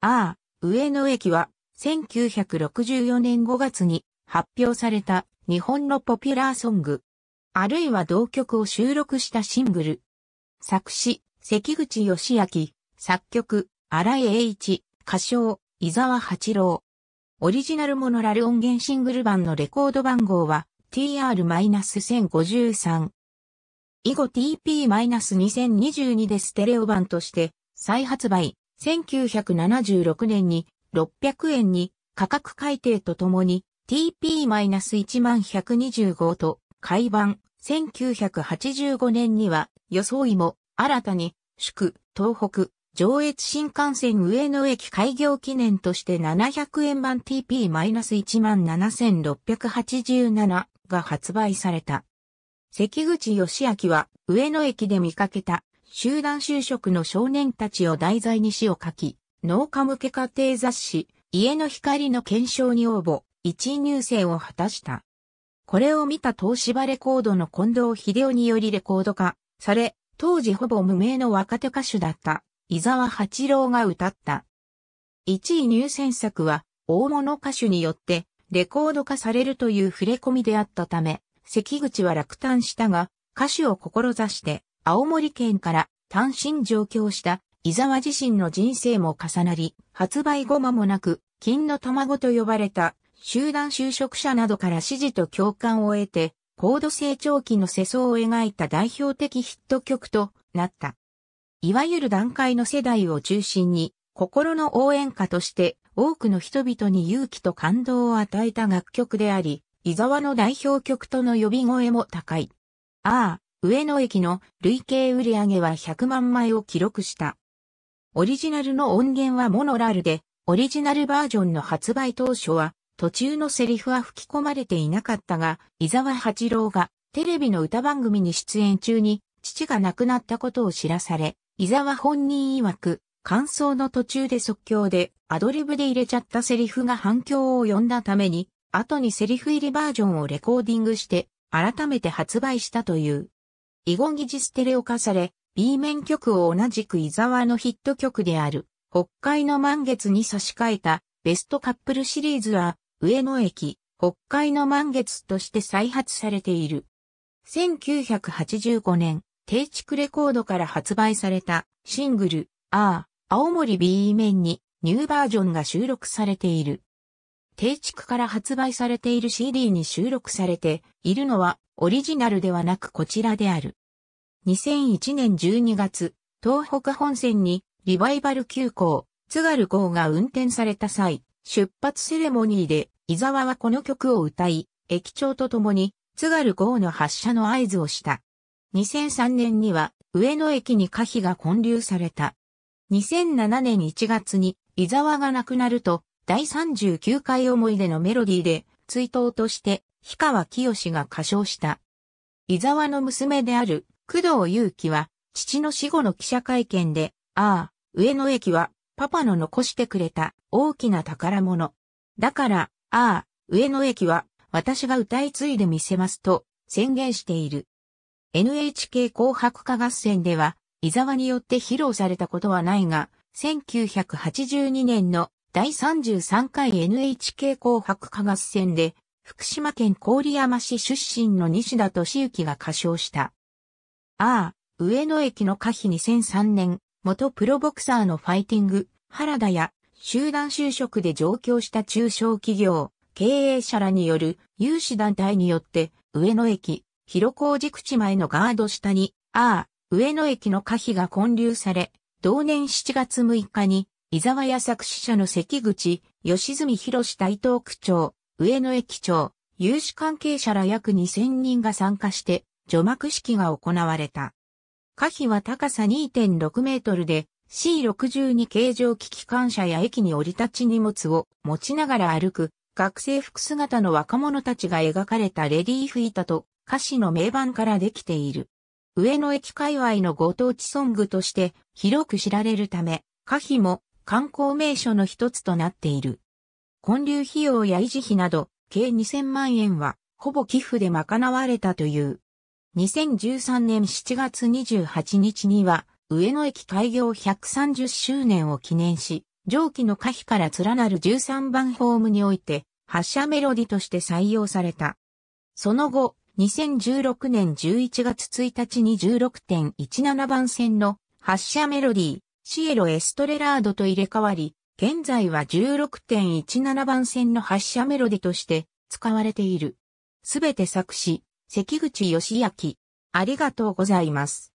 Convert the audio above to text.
ああ、上野駅は、1964年5月に発表された日本のポピュラーソング。あるいは同曲を収録したシングル。作詞、関口義明、作曲、荒井栄一、歌唱、伊沢八郎。オリジナルモノラル音源シングル版のレコード番号は TR-1053。以後 TP-2022 でステレオ版として再発売、1976年に600円に価格改定とともに TP-1125 と改版1985年には装いも新たに宿東北上越新幹線上野駅開業記念として700円版 TP-17687 が発売された。関口義明は上野駅で見かけた集団就職の少年たちを題材に詩を書き、農家向け家庭雑誌、家の光の検証に応募、一位入選を果たした。これを見た東芝レコードの近藤秀夫によりレコード化され、当時ほぼ無名の若手歌手だった伊沢八郎が歌った。一位入選作は大物歌手によってレコード化されるという触れ込みであったため、関口は落胆したが、歌手を志して青森県から単身上京した伊沢自身の人生も重なり、発売後間もなく、金の卵と呼ばれた集団就職者などから支持と共感を得て、高度成長期の世相を描いた代表的ヒット曲となった。いわゆる段階の世代を中心に、心の応援歌として多くの人々に勇気と感動を与えた楽曲であり、伊沢の代表曲との呼び声も高い。ああ、上野駅の累計売上は100万枚を記録した。オリジナルの音源はモノラルで、オリジナルバージョンの発売当初は、途中のセリフは吹き込まれていなかったが、伊沢八郎がテレビの歌番組に出演中に、父が亡くなったことを知らされ、伊沢本人曰く、感想の途中で即興でアドリブで入れちゃったセリフが反響を呼んだために、後にセリフ入りバージョンをレコーディングして、改めて発売したという。イゴンギジステレオ化され、B 面曲を同じく伊沢のヒット曲である、北海の満月に差し替えた、ベストカップルシリーズは、上野駅、北海の満月として再発されている。1985年、定畜レコードから発売されたシングル、ああ、青森 B 面にニューバージョンが収録されている。定畜から発売されている CD に収録されているのはオリジナルではなくこちらである。2001年12月、東北本線にリバイバル急行、津軽号が運転された際、出発セレモニーで伊沢はこの曲を歌い、駅長と共に津軽号の発車の合図をした。2003年には上野駅に可否が混流された。2007年1月に伊沢が亡くなると、第39回思い出のメロディーで、追悼として、氷川清が歌唱した。伊沢の娘である、工藤祐樹は、父の死後の記者会見で、ああ、上野駅は、パパの残してくれた、大きな宝物。だから、ああ、上野駅は、私が歌い継いでみせますと、宣言している。NHK 紅白歌合戦では、伊沢によって披露されたことはないが、1982年の第33回 NHK 紅白歌合戦で、福島県郡山市出身の西田敏行が歌唱した。ああ、上野駅の歌碑2003年、元プロボクサーのファイティング、原田や、集団就職で上京した中小企業、経営者らによる有志団体によって、上野駅、広小路口前のガード下に、ああ、上野駅の歌碑が建立され、同年7月6日に、伊沢屋作詞者の関口、吉住博士台東区長、上野駅長、有志関係者ら約2000人が参加して、除幕式が行われた。可否は高さ2.6メートルで、C62 形状機機関車や駅に降り立ち荷物を持ちながら歩く、学生服姿の若者たちが描かれたレディーフタと歌詞の名盤からできている。上野駅界隈のご当地ソングとして広く知られるため、歌詞も観光名所の一つとなっている。混流費用や維持費など、計2000万円は、ほぼ寄付で賄われたという。2013年7月28日には、上野駅開業130周年を記念し、上記の可否から連なる13番ホームにおいて、発車メロディとして採用された。その後、2016年11月1日に16.17番線の発車メロディシエロ・エストレラードと入れ替わり、現在は16.17番線の発車メロディとして使われている。すべて作詞、関口義明。ありがとうございます。